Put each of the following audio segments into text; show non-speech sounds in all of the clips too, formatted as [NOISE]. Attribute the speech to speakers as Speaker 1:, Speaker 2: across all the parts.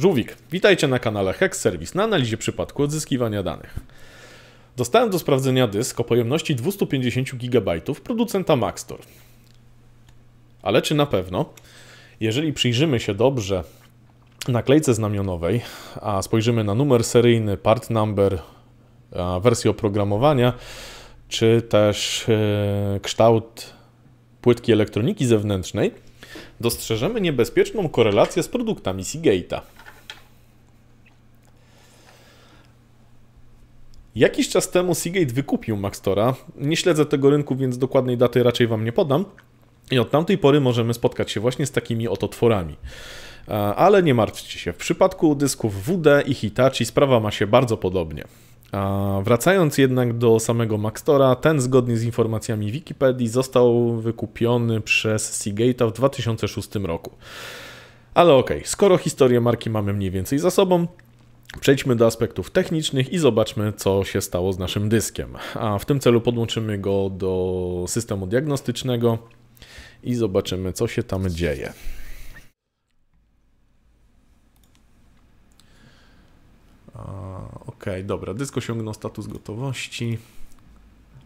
Speaker 1: Żółwik, witajcie na kanale Hex Service na analizie przypadku odzyskiwania danych. Dostałem do sprawdzenia dysk o pojemności 250 GB producenta Maxtor. Ale czy na pewno? Jeżeli przyjrzymy się dobrze naklejce znamionowej, a spojrzymy na numer seryjny, part number, wersję oprogramowania, czy też e, kształt płytki elektroniki zewnętrznej, dostrzeżemy niebezpieczną korelację z produktami Seagate'a. Jakiś czas temu Seagate wykupił Maxtora. Nie śledzę tego rynku, więc dokładnej daty raczej Wam nie podam. I od tamtej pory możemy spotkać się właśnie z takimi oto tworami. E, ale nie martwcie się, w przypadku dysków WD i Hitachi sprawa ma się bardzo podobnie. E, wracając jednak do samego Maxtora, ten zgodnie z informacjami Wikipedii został wykupiony przez Seagate'a w 2006 roku. Ale okej, okay, skoro historię marki mamy mniej więcej za sobą, Przejdźmy do aspektów technicznych i zobaczmy, co się stało z naszym dyskiem. A w tym celu podłączymy go do systemu diagnostycznego i zobaczymy, co się tam dzieje. Ok, dobra, dysk osiągnął status gotowości.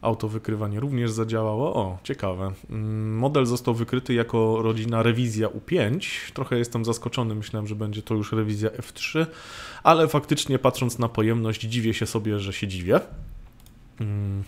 Speaker 1: Autowykrywanie również zadziałało. O, ciekawe. Mm, model został wykryty jako rodzina rewizja U5. Trochę jestem zaskoczony, myślałem, że będzie to już rewizja F3, ale faktycznie patrząc na pojemność dziwię się sobie, że się dziwię. Hmm.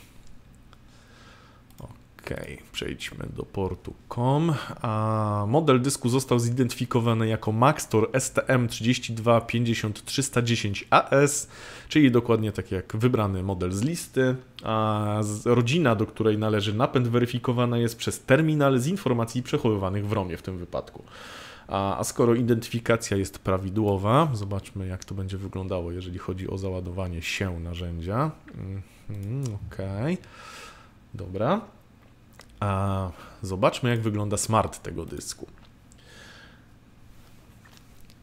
Speaker 1: OK, przejdźmy do portu.com. A model dysku został zidentyfikowany jako Maxtor stm 325310 as czyli dokładnie tak jak wybrany model z listy. A rodzina, do której należy napęd, weryfikowana jest przez terminal z informacji przechowywanych w ROMie w tym wypadku. A, a skoro identyfikacja jest prawidłowa, zobaczmy jak to będzie wyglądało, jeżeli chodzi o załadowanie się narzędzia. Mm, OK. Dobra. A zobaczmy, jak wygląda smart tego dysku.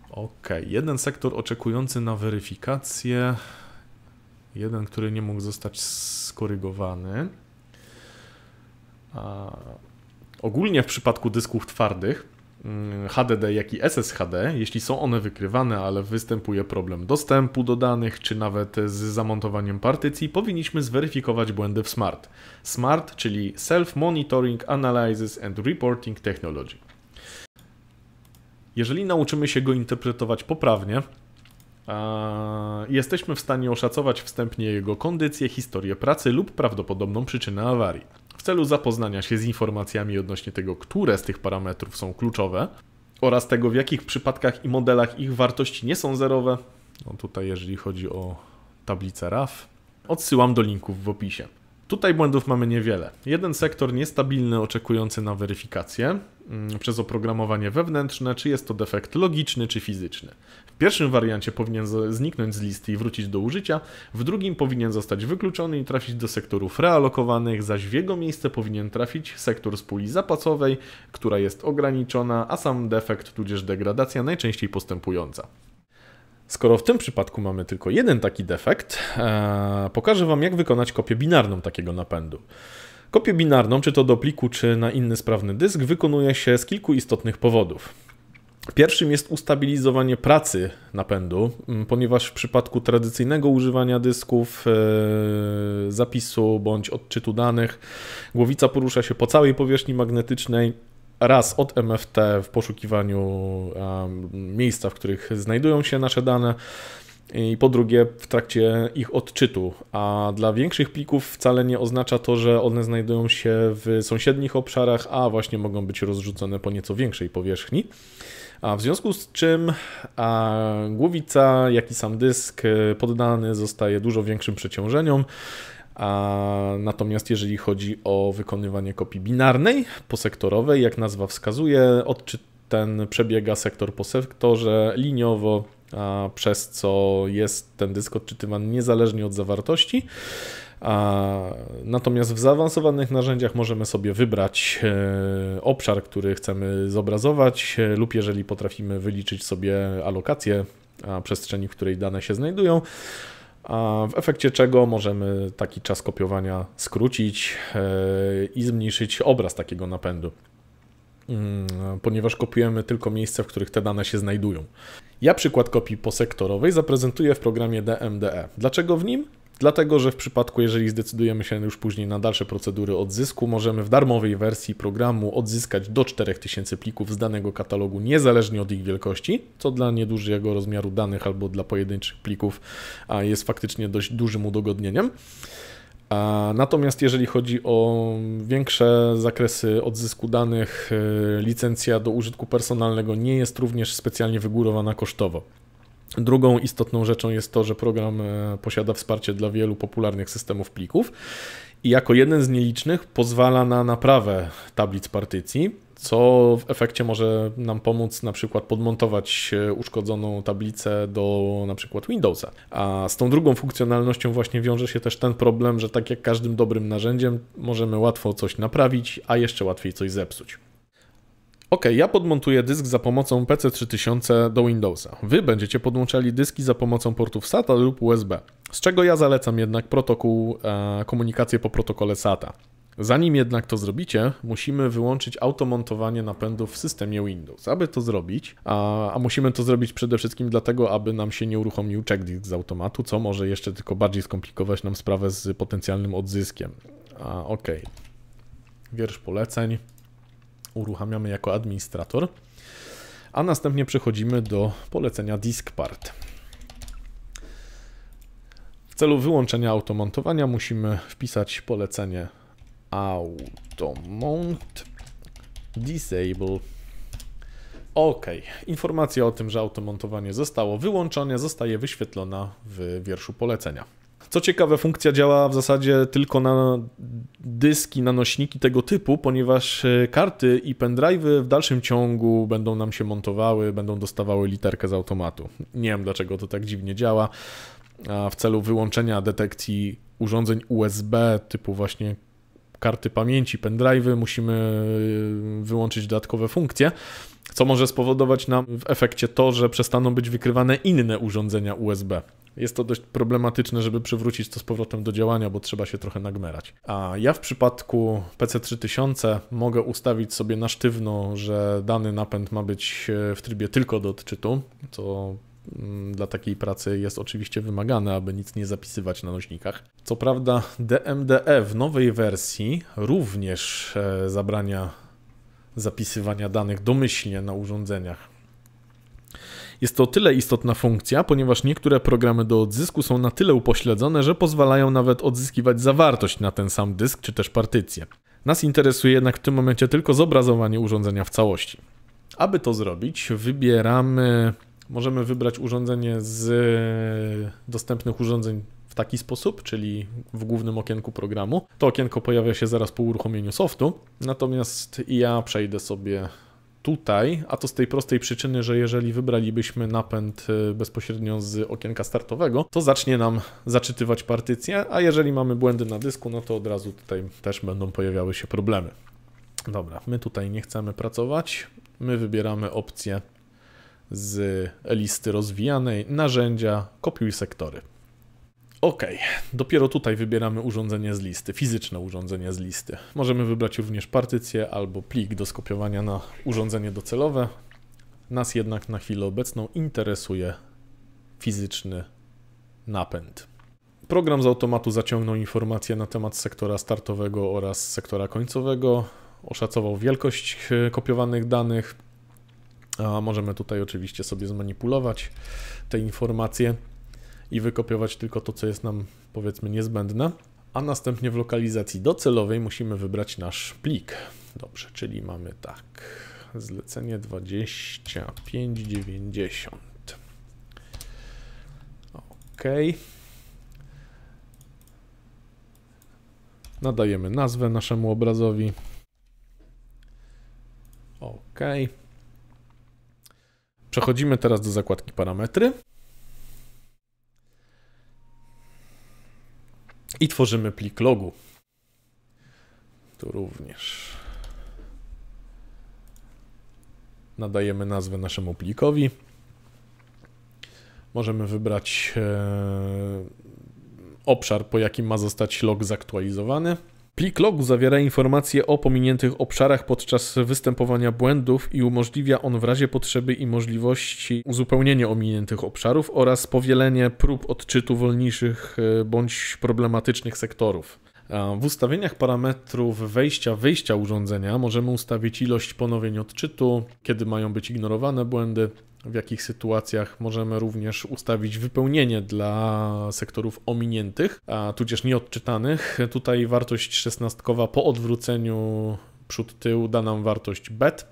Speaker 1: Ok, jeden sektor oczekujący na weryfikację, jeden, który nie mógł zostać skorygowany. A ogólnie w przypadku dysków twardych Mm, HDD, jak i SSHD, jeśli są one wykrywane, ale występuje problem dostępu do danych, czy nawet z zamontowaniem partycji, powinniśmy zweryfikować błędy w SMART. SMART, czyli Self-Monitoring Analysis and Reporting Technology. Jeżeli nauczymy się go interpretować poprawnie, jesteśmy w stanie oszacować wstępnie jego kondycję, historię pracy lub prawdopodobną przyczynę awarii w celu zapoznania się z informacjami odnośnie tego, które z tych parametrów są kluczowe oraz tego, w jakich przypadkach i modelach ich wartości nie są zerowe. No tutaj, jeżeli chodzi o tablicę RAF, odsyłam do linków w opisie. Tutaj błędów mamy niewiele. Jeden sektor niestabilny, oczekujący na weryfikację, Mm, przez oprogramowanie wewnętrzne, czy jest to defekt logiczny czy fizyczny. W pierwszym wariancie powinien zniknąć z listy i wrócić do użycia, w drugim powinien zostać wykluczony i trafić do sektorów realokowanych, zaś w jego miejsce powinien trafić sektor z puli zapasowej, która jest ograniczona, a sam defekt tudzież degradacja najczęściej postępująca. Skoro w tym przypadku mamy tylko jeden taki defekt, ee, pokażę Wam jak wykonać kopię binarną takiego napędu. Kopię binarną, czy to do pliku, czy na inny sprawny dysk, wykonuje się z kilku istotnych powodów. Pierwszym jest ustabilizowanie pracy napędu, ponieważ w przypadku tradycyjnego używania dysków, e, zapisu bądź odczytu danych, głowica porusza się po całej powierzchni magnetycznej, raz od MFT w poszukiwaniu miejsca, w których znajdują się nasze dane, i po drugie w trakcie ich odczytu, a dla większych plików wcale nie oznacza to, że one znajdują się w sąsiednich obszarach, a właśnie mogą być rozrzucone po nieco większej powierzchni. A w związku z czym a głowica, jak i sam dysk e, poddany zostaje dużo większym przeciążeniom. A natomiast jeżeli chodzi o wykonywanie kopii binarnej, posektorowej, jak nazwa wskazuje, odczyt ten przebiega sektor po sektorze liniowo przez co jest ten dysk odczytywany niezależnie od zawartości. Natomiast w zaawansowanych narzędziach możemy sobie wybrać e, obszar, który chcemy zobrazować, e, lub jeżeli potrafimy wyliczyć sobie alokację przestrzeni, w której dane się znajdują, a w efekcie czego możemy taki czas kopiowania skrócić e, i zmniejszyć obraz takiego napędu. Mm, ponieważ kopiujemy tylko miejsca, w których te dane się znajdują. Ja przykład kopii posektorowej zaprezentuję w programie DMDE. Dlaczego w nim? Dlatego, że w przypadku, jeżeli zdecydujemy się już później na dalsze procedury odzysku, możemy w darmowej wersji programu odzyskać do 4000 plików z danego katalogu, niezależnie od ich wielkości, co dla niedużego rozmiaru danych albo dla pojedynczych plików jest faktycznie dość dużym udogodnieniem. Natomiast jeżeli chodzi o większe zakresy odzysku danych, e, licencja do użytku personalnego nie jest również specjalnie wygórowana kosztowo. Drugą istotną rzeczą jest to, że program e, posiada wsparcie dla wielu popularnych systemów plików i jako jeden z nielicznych pozwala na naprawę tablic partycji co w efekcie może nam pomóc na przykład podmontować e, uszkodzoną tablicę do na przykład Windowsa. A z tą drugą funkcjonalnością właśnie wiąże się też ten problem, że tak jak każdym dobrym narzędziem możemy łatwo coś naprawić, a jeszcze łatwiej coś zepsuć. Ok, ja podmontuję dysk za pomocą PC3000 do Windowsa. Wy będziecie podłączali dyski za pomocą portów SATA lub USB, z czego ja zalecam jednak protokół, e, komunikację po protokole SATA. Zanim jednak to zrobicie, musimy wyłączyć automontowanie napędów w systemie Windows. Aby to zrobić, a, a, musimy to zrobić przede wszystkim dlatego, aby nam się nie uruchomił checkdisk z automatu, co może jeszcze tylko bardziej skomplikować nam sprawę z potencjalnym odzyskiem. A, ok. Wiersz poleceń uruchamiamy jako administrator, a następnie przechodzimy do polecenia diskpart. W celu wyłączenia automontowania musimy wpisać polecenie Automount Disable. Ok, informacja o tym, że automontowanie zostało wyłączone, zostaje wyświetlona w wierszu polecenia. Co ciekawe, funkcja działa w zasadzie tylko na dyski, na nośniki tego typu, ponieważ e, karty i pendrive'y w dalszym ciągu będą nam się montowały, będą dostawały literkę z automatu. Nie wiem dlaczego to tak dziwnie działa. A w celu wyłączenia detekcji urządzeń USB typu właśnie karty pamięci, pendrive'y, musimy y, wyłączyć dodatkowe funkcje, co może spowodować nam w efekcie to, że przestaną być wykrywane inne urządzenia USB. Jest to dość problematyczne, żeby przywrócić to z powrotem do działania, bo trzeba się trochę nagmerać. A ja w przypadku PC3000 mogę ustawić sobie na sztywno, że dany napęd ma być y, w trybie tylko do odczytu, co Mm, dla takiej pracy jest oczywiście wymagane, aby nic nie zapisywać na nośnikach. Co prawda, DMDE w nowej wersji również e, zabrania zapisywania danych domyślnie na urządzeniach. Jest to tyle istotna funkcja, ponieważ niektóre programy do odzysku są na tyle upośledzone, że pozwalają nawet odzyskiwać zawartość na ten sam dysk czy też partycję. Nas interesuje jednak w tym momencie tylko zobrazowanie urządzenia w całości. Aby to zrobić, wybieramy możemy wybrać urządzenie z e, dostępnych urządzeń w taki sposób, czyli w głównym okienku programu. To okienko pojawia się zaraz po uruchomieniu softu, natomiast ja przejdę sobie tutaj, a to z tej prostej przyczyny, że jeżeli wybralibyśmy napęd e, bezpośrednio z okienka startowego, to zacznie nam zaczytywać partycję, a jeżeli mamy błędy na dysku, no to od razu tutaj też będą pojawiały się problemy. Dobra, my tutaj nie chcemy pracować, my wybieramy opcję z listy rozwijanej, narzędzia, kopiuj sektory. OK, dopiero tutaj wybieramy urządzenie z listy, fizyczne urządzenie z listy. Możemy wybrać również partycję albo plik do skopiowania na urządzenie docelowe. Nas jednak na chwilę obecną interesuje fizyczny napęd. Program z automatu zaciągnął informacje na temat sektora startowego oraz sektora końcowego, oszacował wielkość e, kopiowanych danych, a możemy tutaj oczywiście sobie zmanipulować te informacje i wykopiować tylko to, co jest nam powiedzmy niezbędne. A następnie w lokalizacji docelowej musimy wybrać nasz plik. Dobrze, czyli mamy tak, zlecenie 2590. OK. Nadajemy nazwę naszemu obrazowi. OK. Przechodzimy teraz do zakładki parametry. I tworzymy plik logu. Tu również nadajemy nazwę naszemu plikowi. Możemy wybrać e, obszar, po jakim ma zostać log zaktualizowany. Plik logu zawiera informacje o pominiętych obszarach podczas występowania błędów i umożliwia on w razie potrzeby i możliwości uzupełnienie ominiętych obszarów oraz powielenie prób odczytu wolniejszych e, bądź problematycznych sektorów. W ustawieniach parametrów wejścia, wyjścia urządzenia możemy ustawić ilość ponowień odczytu, kiedy mają być ignorowane błędy, w jakich sytuacjach możemy również ustawić wypełnienie dla sektorów ominiętych, a tudzież nieodczytanych. Tutaj wartość szesnastkowa po odwróceniu przód-tył da nam wartość bet.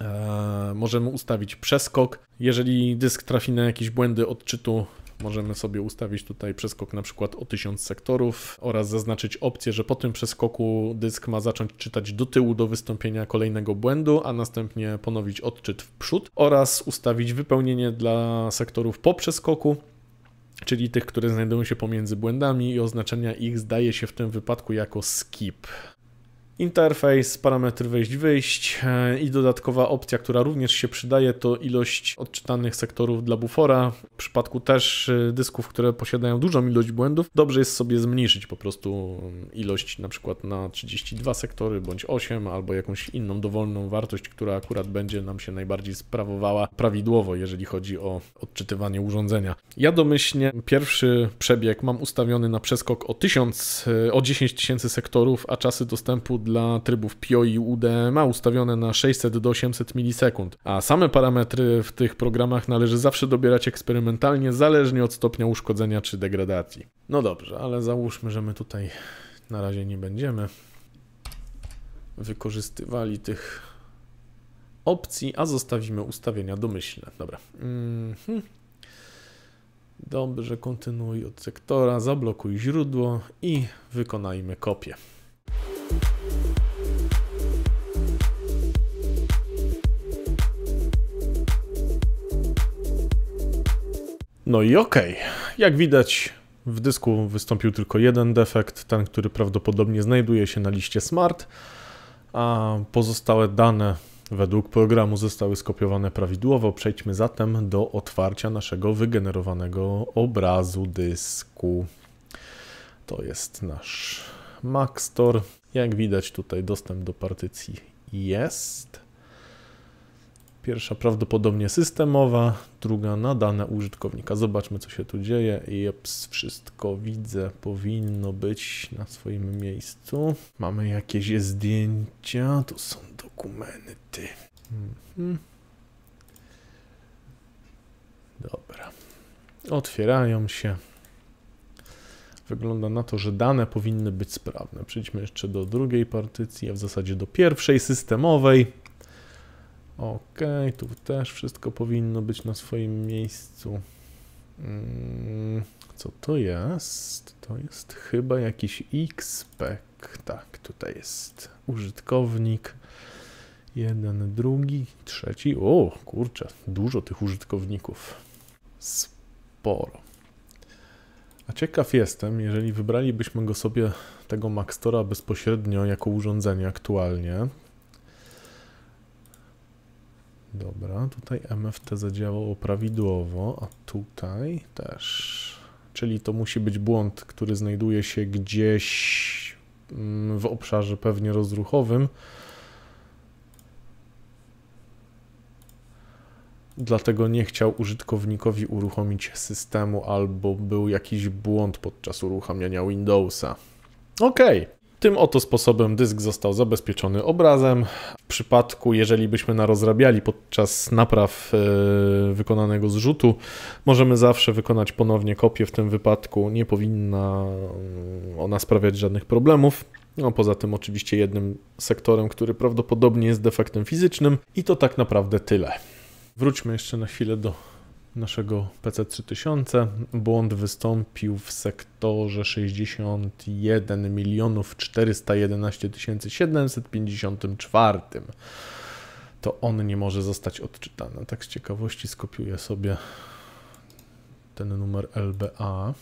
Speaker 1: E, możemy ustawić przeskok. Jeżeli dysk trafi na jakieś błędy odczytu Możemy sobie ustawić tutaj przeskok na przykład o 1000 sektorów oraz zaznaczyć opcję, że po tym przeskoku dysk ma zacząć czytać do tyłu do wystąpienia kolejnego błędu, a następnie ponowić odczyt w przód oraz ustawić wypełnienie dla sektorów po przeskoku czyli tych, które znajdują się pomiędzy błędami i oznaczenia ich zdaje się w tym wypadku jako skip. Interfejs, parametry wejść-wyjść e, i dodatkowa opcja, która również się przydaje, to ilość odczytanych sektorów dla bufora. W przypadku też e, dysków, które posiadają dużą ilość błędów, dobrze jest sobie zmniejszyć po prostu mm, ilość na przykład na 32 sektory bądź 8 albo jakąś inną dowolną wartość, która akurat będzie nam się najbardziej sprawowała prawidłowo, jeżeli chodzi o odczytywanie urządzenia. Ja domyślnie pierwszy przebieg mam ustawiony na przeskok o 1000, e, o 10 000 sektorów, a czasy dostępu dla trybów PIO i UD ma ustawione na 600 do 800 milisekund, a same parametry w tych programach należy zawsze dobierać eksperymentalnie, zależnie od stopnia uszkodzenia czy degradacji. No dobrze, ale załóżmy, że my tutaj na razie nie będziemy wykorzystywali tych opcji, a zostawimy ustawienia domyślne. Dobra. Mm -hmm. Dobrze, kontynuuj od sektora, zablokuj źródło i wykonajmy kopię. No i okej. Okay. Jak widać, w dysku wystąpił tylko jeden defekt, ten, który prawdopodobnie znajduje się na liście smart, a pozostałe dane według programu zostały skopiowane prawidłowo. Przejdźmy zatem do otwarcia naszego wygenerowanego obrazu dysku. To jest nasz Mac Store. Jak widać tutaj dostęp do partycji jest. Pierwsza prawdopodobnie systemowa, druga na dane użytkownika. Zobaczmy co się tu dzieje. Jeps, wszystko widzę, powinno być na swoim miejscu. Mamy jakieś zdjęcia, To są dokumenty. Mhm. Dobra. Otwierają się wygląda na to, że dane powinny być sprawne. Przejdźmy jeszcze do drugiej partycji, a w zasadzie do pierwszej systemowej. Ok, tu też wszystko powinno być na swoim miejscu. Mm, co to jest? To jest chyba jakiś XPEC. Tak, tutaj jest użytkownik. Jeden, drugi, trzeci. O, kurczę, dużo tych użytkowników. Sporo. A ciekaw jestem, jeżeli wybralibyśmy go sobie, tego Maxtora, bezpośrednio jako urządzenie aktualnie. Dobra, tutaj MFT zadziałało prawidłowo, a tutaj też. Czyli to musi być błąd, który znajduje się gdzieś mm, w obszarze pewnie rozruchowym, dlatego nie chciał użytkownikowi uruchomić systemu albo był jakiś błąd podczas uruchamiania Windowsa. Okej. Tym oto sposobem dysk został zabezpieczony obrazem. W przypadku, jeżeli byśmy narozrabiali podczas napraw yy, wykonanego zrzutu, możemy zawsze wykonać ponownie kopię. W tym wypadku nie powinna mm, ona sprawiać żadnych problemów. No, poza tym, oczywiście, jednym sektorem, który prawdopodobnie jest defektem fizycznym, i to tak naprawdę tyle. Wróćmy jeszcze na chwilę do naszego PC3000. Błąd wystąpił w sektorze 61 milionów 411 754. To on nie może zostać odczytany. Tak z ciekawości skopiuję sobie ten numer LBA.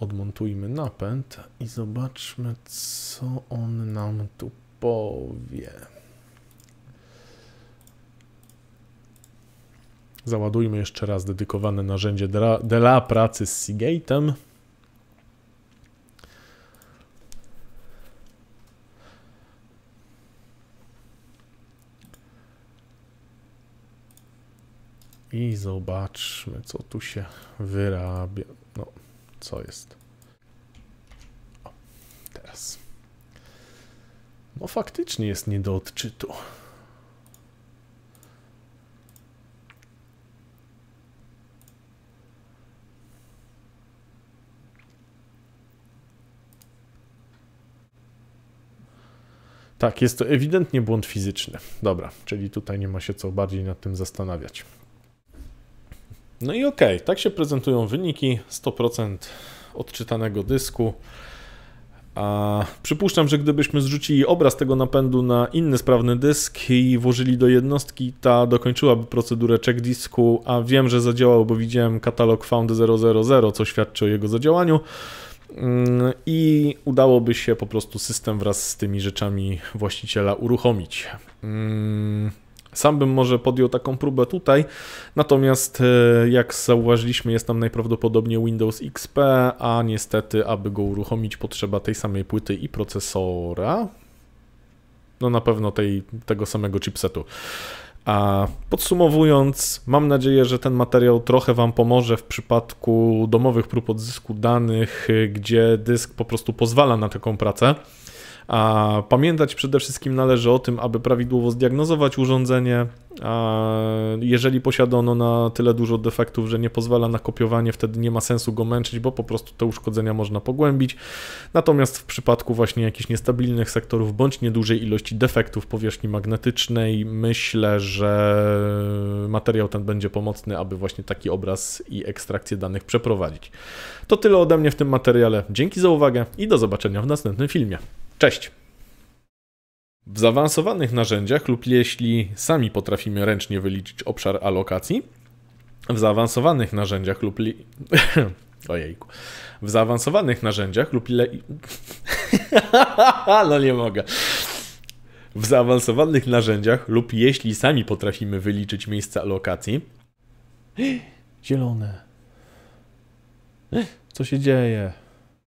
Speaker 1: Odmontujmy napęd i zobaczmy, co on nam tu powie. Załadujmy jeszcze raz dedykowane narzędzie dla, pracy z Seagate'em. I zobaczmy, co tu się wyrabia. No, co jest. O, teraz. No faktycznie jest nie do odczytu. Tak, jest to ewidentnie błąd fizyczny. Dobra, czyli tutaj nie ma się co bardziej nad tym zastanawiać. No i okej, okay, tak się prezentują wyniki. 100% odczytanego dysku. A przypuszczam, że gdybyśmy zrzucili obraz tego napędu na inny sprawny dysk i włożyli do jednostki, ta dokończyłaby procedurę check disku, a wiem, że zadziałał, bo widziałem katalog Found 000, co świadczy o jego zadziałaniu. Mm, i udałoby się po prostu system wraz z tymi rzeczami właściciela uruchomić. Mm, sam bym może podjął taką próbę tutaj, natomiast e, jak zauważyliśmy, jest tam najprawdopodobniej Windows XP, a niestety, aby go uruchomić, potrzeba tej samej płyty i procesora. No na pewno tej, tego samego chipsetu. A podsumowując, mam nadzieję, że ten materiał trochę Wam pomoże w przypadku domowych prób odzysku danych, gdzie dysk po prostu pozwala na taką pracę. A pamiętać przede wszystkim należy o tym, aby prawidłowo zdiagnozować urządzenie. A jeżeli posiada ono na tyle dużo defektów, że nie pozwala na kopiowanie, wtedy nie ma sensu go męczyć, bo po prostu te uszkodzenia można pogłębić. Natomiast w przypadku właśnie jakichś niestabilnych sektorów bądź niedużej ilości defektów powierzchni magnetycznej, myślę, że materiał ten będzie pomocny, aby właśnie taki obraz i ekstrakcję danych przeprowadzić. To tyle ode mnie w tym materiale. Dzięki za uwagę i do zobaczenia w następnym filmie. Cześć! W zaawansowanych narzędziach lub jeśli sami potrafimy ręcznie wyliczyć obszar alokacji, w zaawansowanych narzędziach lub li... [LAUGHS] Ojejku. W zaawansowanych narzędziach lub le... [LAUGHS] no nie mogę. W zaawansowanych narzędziach lub jeśli sami potrafimy wyliczyć miejsce alokacji. [GASPS] Zielone. [GASPS] Co się dzieje?